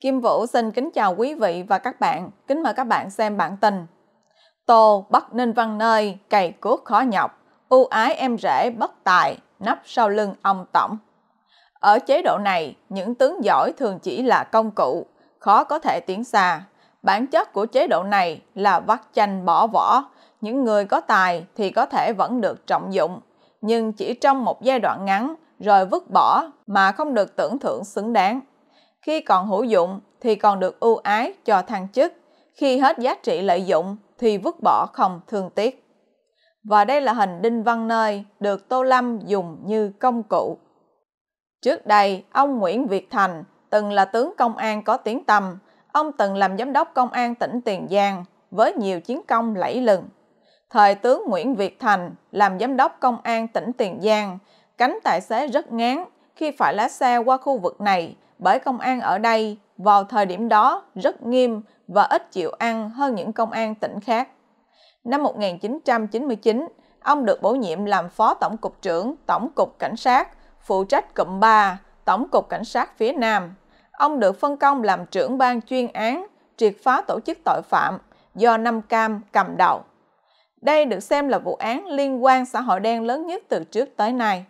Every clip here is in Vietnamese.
Kim Vũ xin kính chào quý vị và các bạn, kính mời các bạn xem bản tin. Tô bắt Ninh Văn Nơi, cày cuốc khó nhọc, ưu ái em rể bất tài, nắp sau lưng ông tổng. Ở chế độ này, những tướng giỏi thường chỉ là công cụ, khó có thể tiến xa. Bản chất của chế độ này là vắt chanh bỏ vỏ, những người có tài thì có thể vẫn được trọng dụng, nhưng chỉ trong một giai đoạn ngắn rồi vứt bỏ mà không được tưởng thưởng xứng đáng. Khi còn hữu dụng thì còn được ưu ái cho thăng chức, khi hết giá trị lợi dụng thì vứt bỏ không thương tiếc. Và đây là hình đinh văn nơi được Tô Lâm dùng như công cụ. Trước đây, ông Nguyễn Việt Thành từng là tướng công an có tiếng tầm, ông từng làm giám đốc công an tỉnh Tiền Giang với nhiều chiến công lẫy lừng. Thời tướng Nguyễn Việt Thành làm giám đốc công an tỉnh Tiền Giang, cánh tài xế rất ngán khi phải lái xe qua khu vực này bởi công an ở đây vào thời điểm đó rất nghiêm và ít chịu ăn hơn những công an tỉnh khác. Năm 1999, ông được bổ nhiệm làm Phó Tổng cục trưởng Tổng cục Cảnh sát, phụ trách cụm 3, Tổng cục Cảnh sát phía Nam. Ông được phân công làm trưởng ban chuyên án triệt phá tổ chức tội phạm do Nam Cam cầm đầu. Đây được xem là vụ án liên quan xã hội đen lớn nhất từ trước tới nay.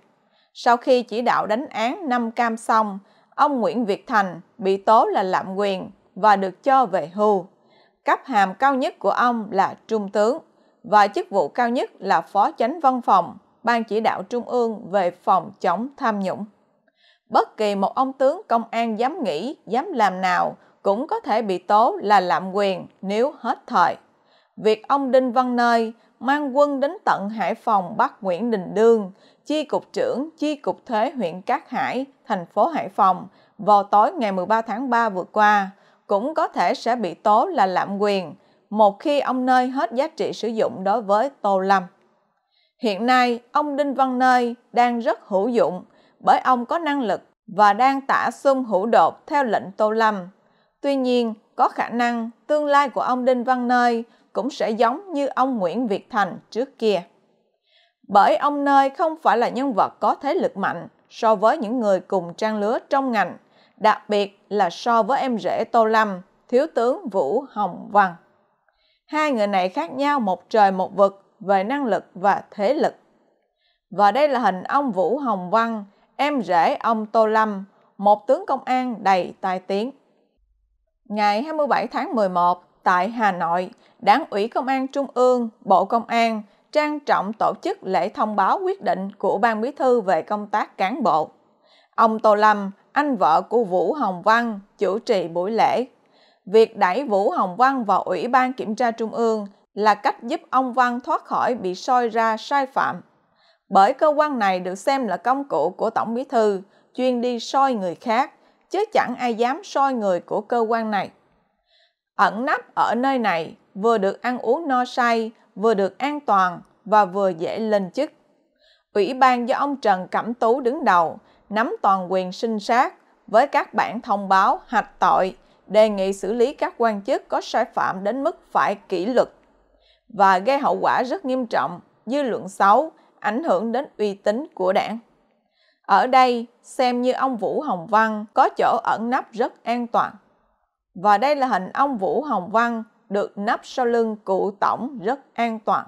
Sau khi chỉ đạo đánh án Nam Cam xong, ông Nguyễn Việt Thành bị tố là lạm quyền và được cho về hưu. Cấp hàm cao nhất của ông là trung tướng và chức vụ cao nhất là phó chánh văn phòng Ban chỉ đạo Trung ương về phòng chống tham nhũng. Bất kỳ một ông tướng công an dám nghĩ, dám làm nào cũng có thể bị tố là lạm quyền nếu hết thời. Việc ông Đinh Văn Nơi mang quân đến tận Hải Phòng bắt Nguyễn Đình Đương Chi cục trưởng Chi cục thuế huyện Cát Hải, thành phố Hải Phòng vào tối ngày 13 tháng 3 vừa qua cũng có thể sẽ bị tố là lạm quyền một khi ông Nơi hết giá trị sử dụng đối với Tô Lâm. Hiện nay, ông Đinh Văn Nơi đang rất hữu dụng bởi ông có năng lực và đang tả xung hữu đột theo lệnh Tô Lâm. Tuy nhiên, có khả năng tương lai của ông Đinh Văn Nơi cũng sẽ giống như ông Nguyễn Việt Thành trước kia bởi ông nơi không phải là nhân vật có thế lực mạnh so với những người cùng trang lứa trong ngành, đặc biệt là so với em rể Tô Lâm, Thiếu tướng Vũ Hồng Văn. Hai người này khác nhau một trời một vực về năng lực và thế lực. Và đây là hình ông Vũ Hồng Văn, em rể ông Tô Lâm, một tướng công an đầy tài tiếng. Ngày 27 tháng 11, tại Hà Nội, Đảng ủy Công an Trung ương, Bộ Công an trang trọng tổ chức lễ thông báo quyết định của Ban Bí thư về công tác cán bộ. Ông Tô Lâm, anh vợ của Vũ Hồng Văn, chủ trì buổi lễ. Việc đẩy Vũ Hồng Văn vào Ủy ban Kiểm tra Trung ương là cách giúp ông Văn thoát khỏi bị soi ra sai phạm. Bởi cơ quan này được xem là công cụ của Tổng Bí thư, chuyên đi soi người khác, chứ chẳng ai dám soi người của cơ quan này. Ẩn nấp ở nơi này vừa được ăn uống no say, vừa được an toàn và vừa dễ lên chức. Ủy ban do ông Trần Cẩm Tú đứng đầu, nắm toàn quyền sinh sát với các bản thông báo hạch tội, đề nghị xử lý các quan chức có sai phạm đến mức phải kỷ luật và gây hậu quả rất nghiêm trọng, dư luận xấu, ảnh hưởng đến uy tín của đảng. Ở đây, xem như ông Vũ Hồng Văn có chỗ ẩn nấp rất an toàn. Và đây là hình ông Vũ Hồng Văn được nắp sau lưng cụ tổng rất an toàn.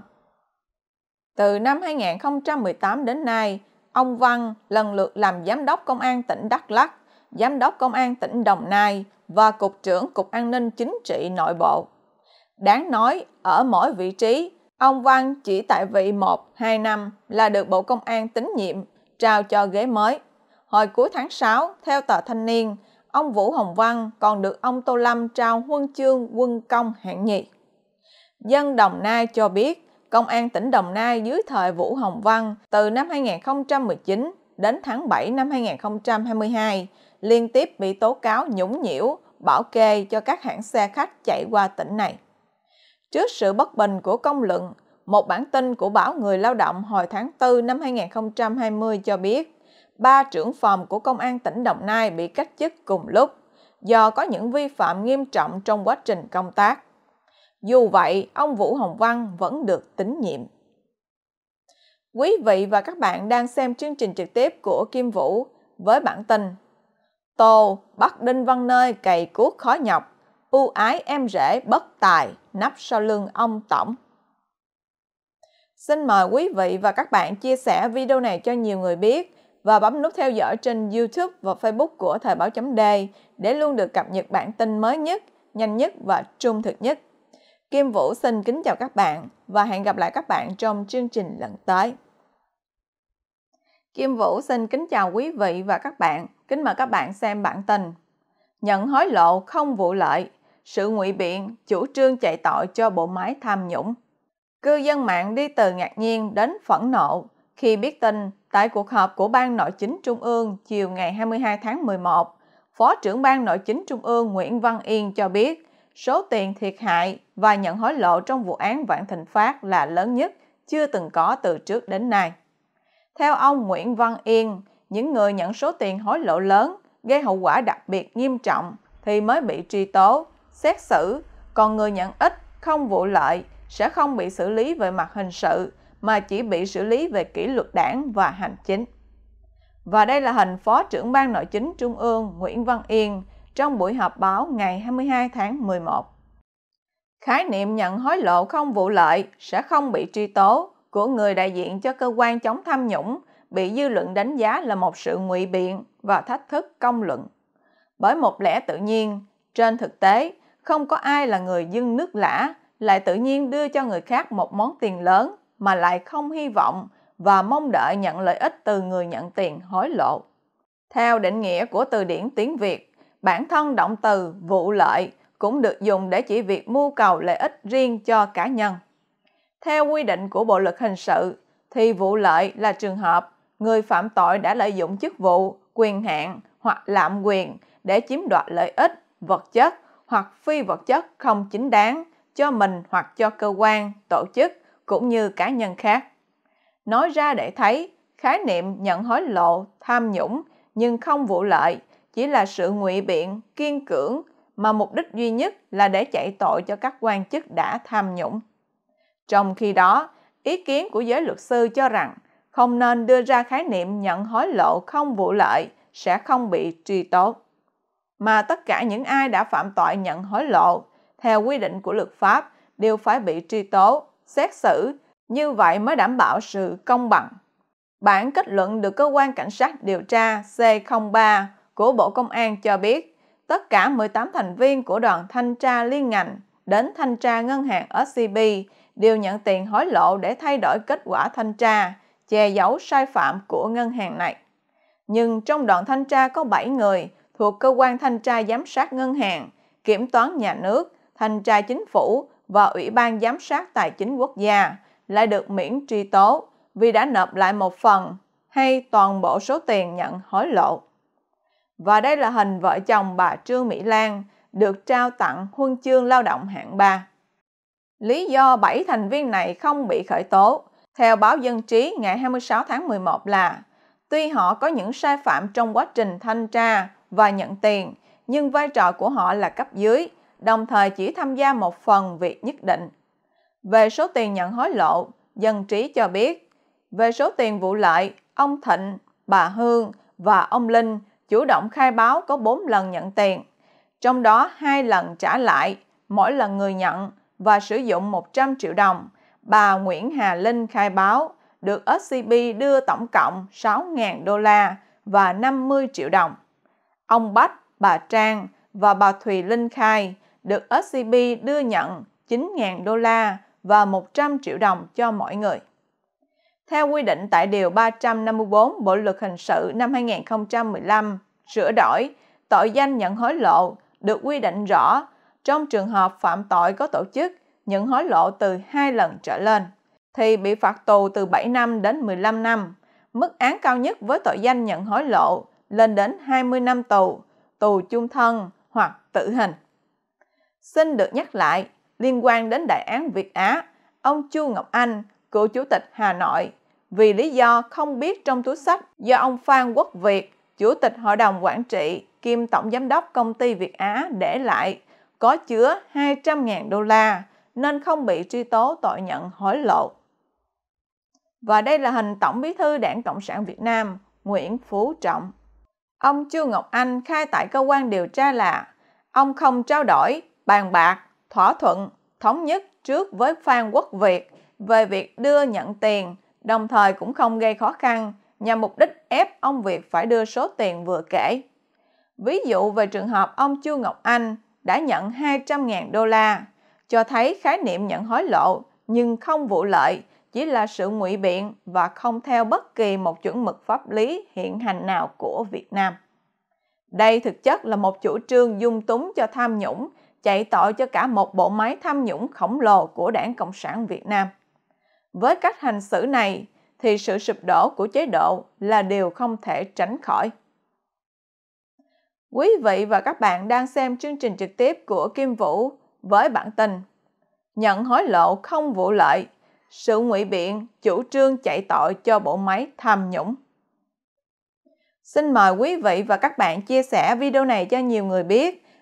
Từ năm 2018 đến nay, ông Văn lần lượt làm giám đốc công an tỉnh Đắk Lắk, giám đốc công an tỉnh Đồng Nai và cục trưởng cục an ninh chính trị nội bộ. Đáng nói, ở mỗi vị trí, ông Văn chỉ tại vị 1-2 năm là được Bộ Công an tín nhiệm, trao cho ghế mới. Hồi cuối tháng 6, theo tờ Thanh niên, ông Vũ Hồng Văn còn được ông Tô Lâm trao huân chương quân công hạng nhì. Dân Đồng Nai cho biết, Công an tỉnh Đồng Nai dưới thời Vũ Hồng Văn từ năm 2019 đến tháng 7 năm 2022 liên tiếp bị tố cáo nhũng nhiễu, bảo kê cho các hãng xe khách chạy qua tỉnh này. Trước sự bất bình của công luận, một bản tin của báo Người Lao động hồi tháng 4 năm 2020 cho biết ba trưởng phòng của Công an tỉnh Đồng Nai bị cách chức cùng lúc do có những vi phạm nghiêm trọng trong quá trình công tác. Dù vậy, ông Vũ Hồng Văn vẫn được tín nhiệm. Quý vị và các bạn đang xem chương trình trực tiếp của Kim Vũ với bản tin Tô bắt Đinh Văn Nơi cày cuốc khó nhọc, ưu ái em rể bất tài, nắp sau lưng ông Tổng. Xin mời quý vị và các bạn chia sẻ video này cho nhiều người biết và bấm nút theo dõi trên YouTube và Facebook của Thời báo chấm D để luôn được cập nhật bản tin mới nhất, nhanh nhất và trung thực nhất. Kim Vũ xin kính chào các bạn và hẹn gặp lại các bạn trong chương trình lần tới. Kim Vũ xin kính chào quý vị và các bạn, kính mời các bạn xem bản tin. Nhận hối lộ không vụ lợi, sự ngụy biện, chủ trương chạy tội cho bộ máy tham nhũng. Cư dân mạng đi từ ngạc nhiên đến phẫn nộ, khi biết tin, tại cuộc họp của Ban Nội chính Trung ương chiều ngày 22 tháng 11, Phó trưởng Ban Nội chính Trung ương Nguyễn Văn Yên cho biết số tiền thiệt hại và nhận hối lộ trong vụ án Vạn Thịnh Phát là lớn nhất chưa từng có từ trước đến nay. Theo ông Nguyễn Văn Yên, những người nhận số tiền hối lộ lớn gây hậu quả đặc biệt nghiêm trọng thì mới bị truy tố, xét xử, còn người nhận ít không vụ lợi sẽ không bị xử lý về mặt hình sự mà chỉ bị xử lý về kỷ luật đảng và hành chính. Và đây là hình Phó trưởng Ban Nội chính Trung ương Nguyễn Văn Yên trong buổi họp báo ngày 22 tháng 11. Khái niệm nhận hối lộ không vụ lợi sẽ không bị truy tố của người đại diện cho cơ quan chống tham nhũng bị dư luận đánh giá là một sự ngụy biện và thách thức công luận. Bởi một lẽ tự nhiên, trên thực tế, không có ai là người dưng nước lã lại tự nhiên đưa cho người khác một món tiền lớn mà lại không hy vọng và mong đợi nhận lợi ích từ người nhận tiền hối lộ. Theo định nghĩa của từ điển tiếng Việt, bản thân động từ vụ lợi cũng được dùng để chỉ việc mưu cầu lợi ích riêng cho cá nhân. Theo quy định của Bộ luật hình sự thì vụ lợi là trường hợp người phạm tội đã lợi dụng chức vụ, quyền hạn hoặc lạm quyền để chiếm đoạt lợi ích vật chất hoặc phi vật chất không chính đáng cho mình hoặc cho cơ quan, tổ chức cũng như cá nhân khác. Nói ra để thấy, khái niệm nhận hối lộ, tham nhũng nhưng không vụ lợi chỉ là sự ngụy biện, kiên cưỡng mà mục đích duy nhất là để chạy tội cho các quan chức đã tham nhũng. Trong khi đó, ý kiến của giới luật sư cho rằng không nên đưa ra khái niệm nhận hối lộ không vụ lợi sẽ không bị truy tố. Mà tất cả những ai đã phạm tội nhận hối lộ, theo quy định của luật pháp, đều phải bị truy tố xét xử, như vậy mới đảm bảo sự công bằng. Bản kết luận được cơ quan cảnh sát điều tra C03 của Bộ Công an cho biết, tất cả 18 thành viên của đoàn thanh tra liên ngành đến thanh tra ngân hàng SCB đều nhận tiền hối lộ để thay đổi kết quả thanh tra, che giấu sai phạm của ngân hàng này. Nhưng trong đoàn thanh tra có 7 người thuộc cơ quan thanh tra giám sát ngân hàng, kiểm toán nhà nước, thanh tra chính phủ và Ủy ban Giám sát Tài chính Quốc gia lại được miễn truy tố vì đã nộp lại một phần hay toàn bộ số tiền nhận hối lộ. Và đây là hình vợ chồng bà Trương Mỹ Lan được trao tặng huân chương lao động hạng 3. Lý do 7 thành viên này không bị khởi tố, theo báo Dân Trí ngày 26 tháng 11 là tuy họ có những sai phạm trong quá trình thanh tra và nhận tiền, nhưng vai trò của họ là cấp dưới – đồng thời chỉ tham gia một phần việc nhất định. Về số tiền nhận hối lộ, dân trí cho biết, về số tiền vụ lợi, ông Thịnh, bà Hương và ông Linh chủ động khai báo có 4 lần nhận tiền, trong đó hai lần trả lại, mỗi lần người nhận và sử dụng 100 triệu đồng. Bà Nguyễn Hà Linh khai báo được SCB đưa tổng cộng 6.000 đô la và 50 triệu đồng. Ông Bách, bà Trang và bà Thùy Linh khai được SCB đưa nhận 9.000 đô la và 100 triệu đồng cho mỗi người. Theo quy định tại Điều 354 Bộ Luật Hình sự năm 2015, sửa đổi, tội danh nhận hối lộ được quy định rõ trong trường hợp phạm tội có tổ chức nhận hối lộ từ 2 lần trở lên, thì bị phạt tù từ 7 năm đến 15 năm. Mức án cao nhất với tội danh nhận hối lộ lên đến 20 năm tù, tù chung thân hoặc tử hình. Xin được nhắc lại, liên quan đến đại án Việt Á, ông Chu Ngọc Anh, cựu chủ tịch Hà Nội, vì lý do không biết trong túi sách do ông Phan Quốc Việt, chủ tịch hội đồng quản trị kiêm tổng giám đốc công ty Việt Á để lại có chứa 200.000 đô la nên không bị truy tố tội nhận hối lộ. Và đây là hình Tổng Bí thư Đảng Cộng sản Việt Nam Nguyễn Phú Trọng. Ông Chu Ngọc Anh khai tại cơ quan điều tra là ông không trao đổi bàn bạc, thỏa thuận, thống nhất trước với Phan Quốc Việt về việc đưa nhận tiền, đồng thời cũng không gây khó khăn nhằm mục đích ép ông Việt phải đưa số tiền vừa kể. Ví dụ về trường hợp ông Chu Ngọc Anh đã nhận 200.000 đô la, cho thấy khái niệm nhận hối lộ nhưng không vụ lợi, chỉ là sự ngụy biện và không theo bất kỳ một chuẩn mực pháp lý hiện hành nào của Việt Nam. Đây thực chất là một chủ trương dung túng cho tham nhũng chạy tội cho cả một bộ máy tham nhũng khổng lồ của Đảng Cộng sản Việt Nam. Với cách hành xử này, thì sự sụp đổ của chế độ là điều không thể tránh khỏi. Quý vị và các bạn đang xem chương trình trực tiếp của Kim Vũ với bản tin Nhận hối lộ không vụ lợi, sự ngụy biện, chủ trương chạy tội cho bộ máy tham nhũng. Xin mời quý vị và các bạn chia sẻ video này cho nhiều người biết